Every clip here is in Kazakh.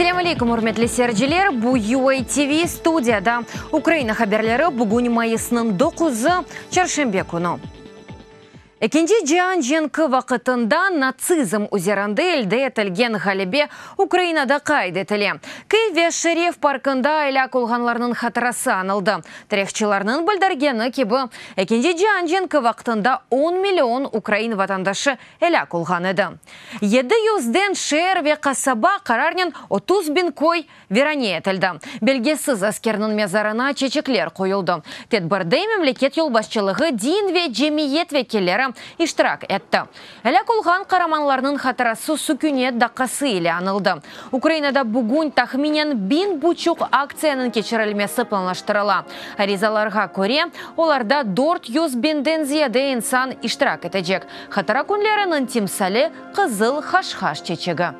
Ассалам алейкум, құрметті сәрджелер. Бұ UA TV студияда Украина хаберлері бүгін майысының 9-ы чаршембе күні. Экенде Джан Женкі вақытында нацизм үзерінді әлді әтілген ғалебе Украинада қайды тілі. Кей Шереф паркында әлі қолғанларының хатырасы анылды. Тірекчіларының бүлдіргені кебі Экенде Джан Женкі вақытында 10 миллион Украин ватандашы әлі еді. юзден шер ве қасаба қарарнен 30 бен кой веране әтілді. Белгесіз әскерінің мезарына чечеклер қойылды. Тедбірді мемлекет елбасшылығы дин ве жемиет векелері иштирак әтті. Әлә кулган қараманларының хатырасы сүкіне дақасы эле анылды украинада бүгін тақминен бин бучук акциянын кечірілмесі планлаштырыла аризаларга көре оларда дорт юз бинден зияде инсан иштирак этежек хатыра күнлеринин қызыл хаш-хаш чечегі.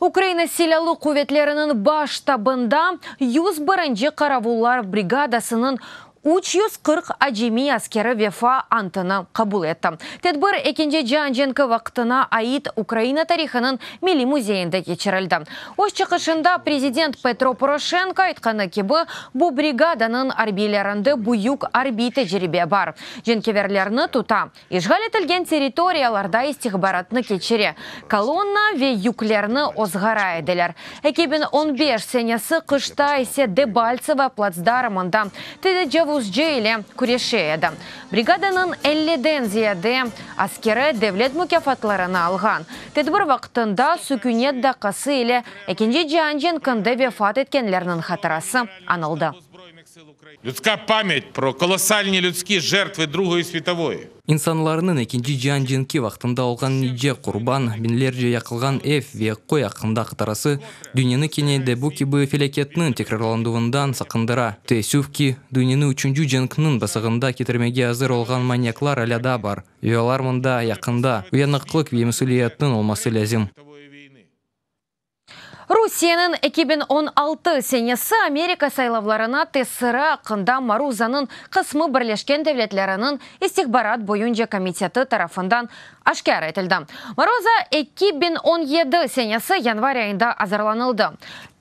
Украина селялы куветлерінің баш табында 101-ші қаравулар бригадасының 340 әжеми әскері Вефа антыны қабыл етті. Тедбір екенде Джанженко вақытына аид Украина тарихының милли музейінде кечірілді. ось чықышында президент Петро Порошенко айтқаны кебі бұл бригаданың арбилерінді бұйық арби жеребе бар. Женкеверлеріні тута. Ижғал тілген территорияларда истихбаратны кечіре. Колонна ве юклерні озғара еделер. 15 сенесі қышта Дебальцева плацдарымында. Теді узже елі күрешеді. Бригаданың 50-ден аскері девлет мүкефатларына алған. Тедбір вақытында сүкінет дақасы елі әкенде жанжен кынды вефат еткенлерінің хатырасы анылды. Людська пам'ять про колосальні людські жертви Другої световой. Инсанларының екінші жан женки вақтында олған же құрбан, бинлер же яқылған әф, ве қой ақында қытарасы дүниені кенеде бұ кебі фелекетінің текрарландуындан сақындыра. Тесювки дүниені үшінші женкінің басығында кетірмеге азыр олған маньяклар әлі бар. Үйалар мұнда яқында уянықлық ве әттің олмасы ләзім. Русияның 2016 сенесі Америка сайлауларына тесыра қында Марузаның қысмы бірлешкен девлетлерінің истихбарат бойынша комитеті тарафындан ашкар айтылды. Маруза 2017 сенесі январь айында азарланылды.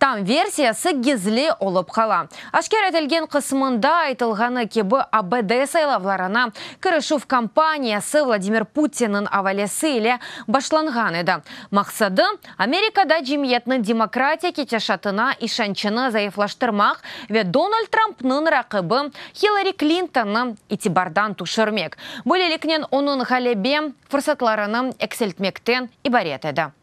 Там версиясы гезле олып қала. Ашкер әтілген қысымында айтылғаны кебі АБД сайлауларына Кырышев компаниясы Владимир Путинның авалесі еле башланған еді. Мақсады Америкада жемиетні демократия кетешатына ишанчыны заифлаштырмақ ве Дональд Трампның рақыбы Хиллари Клинтонның итибардан тұшырмек. Бөлелікнен оның ғалебе фұрсатларыны әкселтмектен ибарет еді.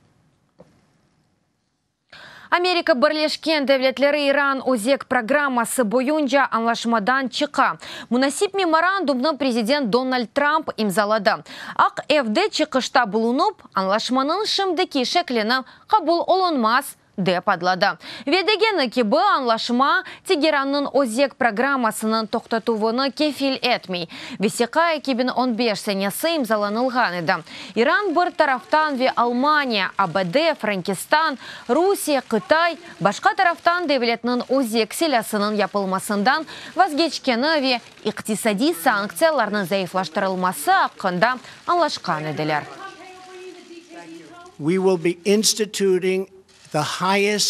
Америка бірлешкен дәулетлері Иран Узек программасы бойынша анлашмадан чықа. Мұнасип меморандумны президент Дональд Трамп имзалады. Ақ әвді чықышта бұлынып, анлашманың шымдеки шәкліні қабыл олынмас деп аталады ведеген кебі аңлашма тегеранның озек программасының тоқтатуыны кефил этмей весеқа 2015 сенесі имзаланылған еді иран бір тарафтан ве алмания абд франкистан русия қытай башқа тарафтан девлетнің озек селясының япылмасындан вазгечкені ве иқтисади санкцияларның заифлаштырылмасы ақында аңлашқан еділер We will be instituting Гая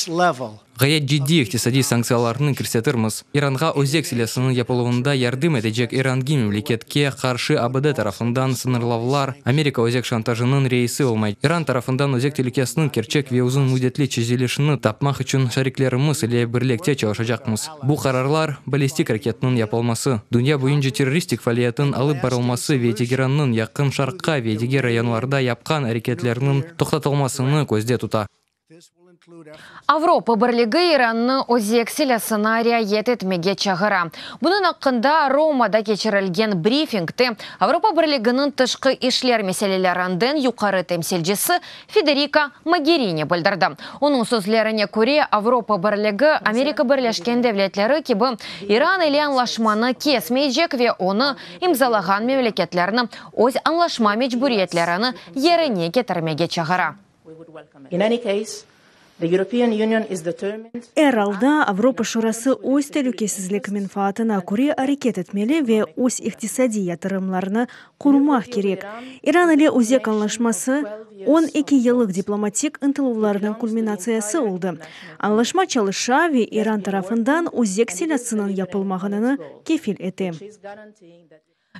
жидди иктисадий санкцияларынын кирсетирмиз. Иранга өзек силесинин япылуында ярдым этежек иранги мемлекетке каршы АБД тарафындан сынырлавлар, Америка өзек шантажынын рейси болмай. Иран тарафындан өзек телекесинин керчек ве узун муддетли чизилишини тапмак үчүн шариклерибиз эле бирликте чабышажакмыз. Бу карарлар баллистик ракетанын япылмасы, дүйнө боюнча террористтик фалиятын алып барылмасы ве тегераннын якын шаркка ве деге районларда япкан аракеттеринин токтотулмасыны көздө тута. Авропа бірлігі Иранны өзексілі сценария меге чағыра. Бұның аққында Ромада кечірілген брифингті Авропа бірлігінің тұшқы ішлер мәселелерінден юқары темселжесі Федерика бальдарда. білдірді. Оның сөзлеріне көре Авропа бірлігі Америка бірлешкен девлетлері кебі Иран или анлашманы кесмейджек ве оны имзалаған мемлекетлеріні өз анлашма мәжбүриетлеріні еріне кетірмеге чағыра алда Авропа шурасы тәлікесізлік мен фаатына көре әрекет етмелі ве өз иқтисади ятырымларыны құрмақ керек. Иран әлі өзек аңлашмасы 12 елік дипломатик ынтылуларының кульминациясы олды. Анлашма чалыша ве Иран тарафындан өзек селясының япылмағынаны кефіл әті.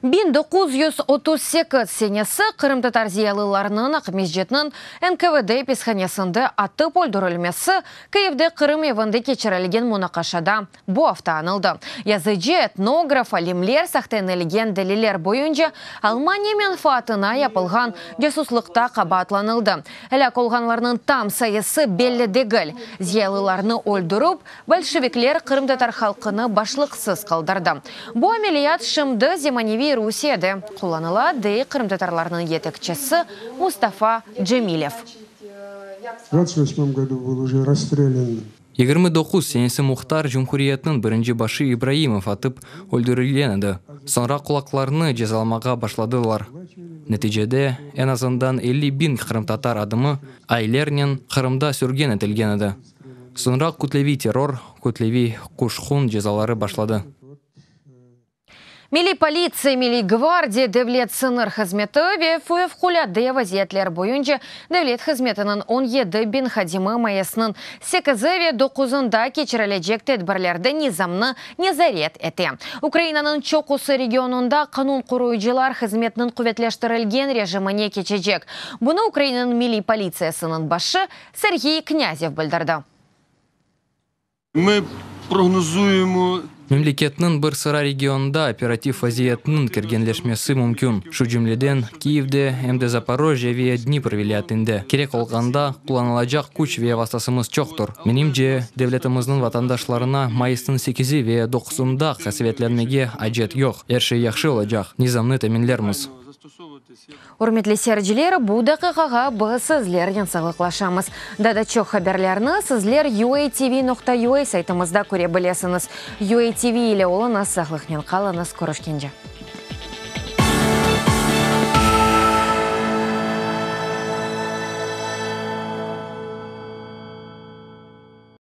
1938 сенесі Қырым татар зиялыларының ақмезжетінің НКВД песханесінде атып өлдірілмесі Киевде Қырым евінде кечірілген мұнақашада бұ афта анылды. Языжи этнограф, алимлер әліген дәлелер бойынша Алмания мен Фатына япылған десуслықта қабатланылды. Әлі қолғанларының там сайысы белі дегіл. Зиялыларыны өлдіріп, большевиклер Қырым татар халқыны башлықсыз қалдырды. Бұ шымды Россияде құланыла дей қырым татарларының етікшісі Мустафа Джемилев. 28 году был уже 29 сенесі мұқтар бірінші башы Ибраимов атып өлдірілгені Сонра құлақларыны жазаламаға башладылар. Нәтижеде, ән азандан 50 бин қырымтатар адымы айлернен қырымда сүрген әтілген еді. Сонра күтлеви террор, күтлеви құшқын жазалары башлады. Мили полиция, мили гвардия девлет сыныр хазметі вефуев хуляды вазиетлер бойынша девлет он еды бен хадимы маясының 8-ве 9-ында кечірілежек тәдбірлерді низамны незарет әте. украинанын Чокусы регионында қанун құруыжылар хазметінің режима не кечежек. Бұны Украинаның мили сынын башы Сергей Князев білдірді. Мы прогнозуємо мемлекетнің бір сыра регионда оператив вазиятның кіргенлешмесі мүмкін шу жүмледен киевде мд запорожье вие днипр вилятинде керек болганда куланылажак күч ве вастасымыз чоктур менимче девлетимиздин ватандашларына майыстын сегизи ве докузунда қасветленмеге ажет жоқ эр яхшы болажак низамны теминлермиз Урметлі сәрджилер, бұдақиғаға біз сізлерген Дада Дадачоқ хабарларыны сізлер uatv.ua сайтымызда көре білесіңіз. UATV елі олы нас сағылықмен қаланыз көрішкенде.